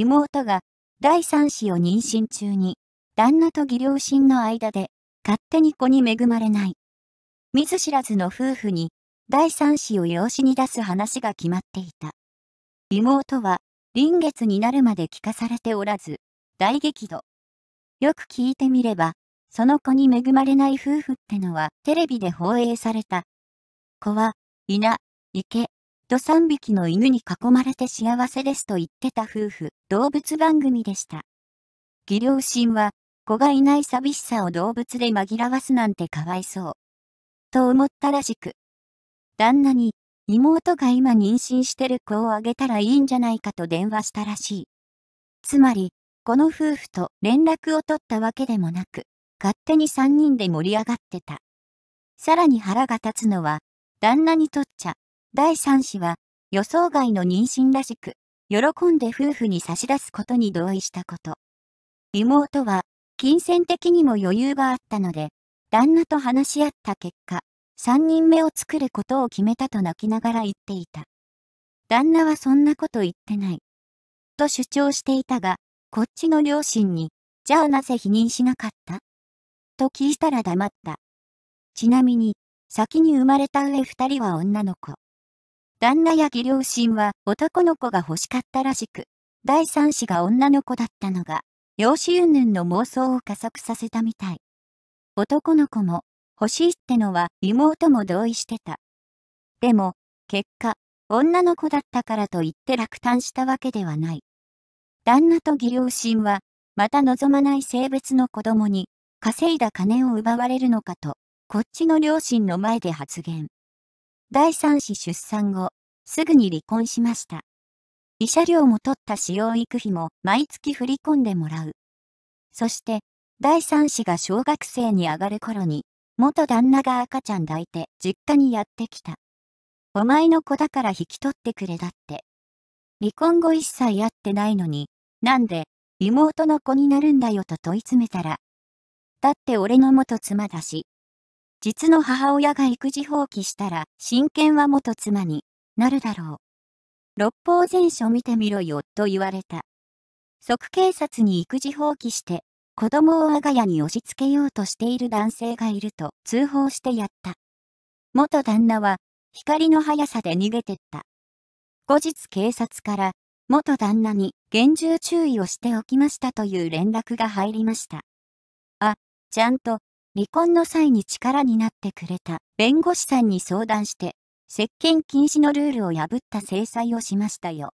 妹が第三子を妊娠中に、旦那と義両親の間で、勝手に子に恵まれない。見ず知らずの夫婦に、第三子を養子に出す話が決まっていた。妹は、臨月になるまで聞かされておらず、大激怒。よく聞いてみれば、その子に恵まれない夫婦ってのはテレビで放映された。子は、稲、池、と3匹の犬に囲まれて幸せですと言ってた夫婦、動物番組でした。技量心は、子がいない寂しさを動物で紛らわすなんてかわいそう。と思ったらしく。旦那に、妹が今妊娠してる子をあげたらいいんじゃないかと電話したらしい。つまり、この夫婦と連絡を取ったわけでもなく、勝手に3人で盛り上がってた。さらに腹が立つのは、旦那にとっちゃ、第3子は予想外の妊娠らしく、喜んで夫婦に差し出すことに同意したこと。妹は金銭的にも余裕があったので、旦那と話し合った結果、3人目を作ることを決めたと泣きながら言っていた。旦那はそんなこと言ってない。と主張していたが、こっちの両親に、じゃあなぜ否認しなかったと聞いたら黙った。ちなみに、先に生まれた上2人は女の子。旦那や義両親は男の子が欲しかったらしく、第三子が女の子だったのが、養子云々の妄想を加速させたみたい。男の子も欲しいってのは妹も同意してた。でも、結果、女の子だったからといって落胆したわけではない。旦那と義両親は、また望まない性別の子供に、稼いだ金を奪われるのかと、こっちの両親の前で発言。第3子出産後、すぐに離婚しました。慰謝料も取った使用育費も毎月振り込んでもらう。そして、第3子が小学生に上がる頃に、元旦那が赤ちゃん抱いて実家にやってきた。お前の子だから引き取ってくれだって。離婚後一切会ってないのに、なんで、妹の子になるんだよと問い詰めたら。だって俺の元妻だし、実の母親が育児放棄したら、親権は元妻になるだろう。六法全書見てみろよ、と言われた。即警察に育児放棄して、子供を我が家に押し付けようとしている男性がいると通報してやった。元旦那は、光の速さで逃げてった。後日警察から、元旦那に厳重注意をしておきましたという連絡が入りました。あ、ちゃんと離婚の際に力になってくれた弁護士さんに相談して、接見禁止のルールを破った制裁をしましたよ。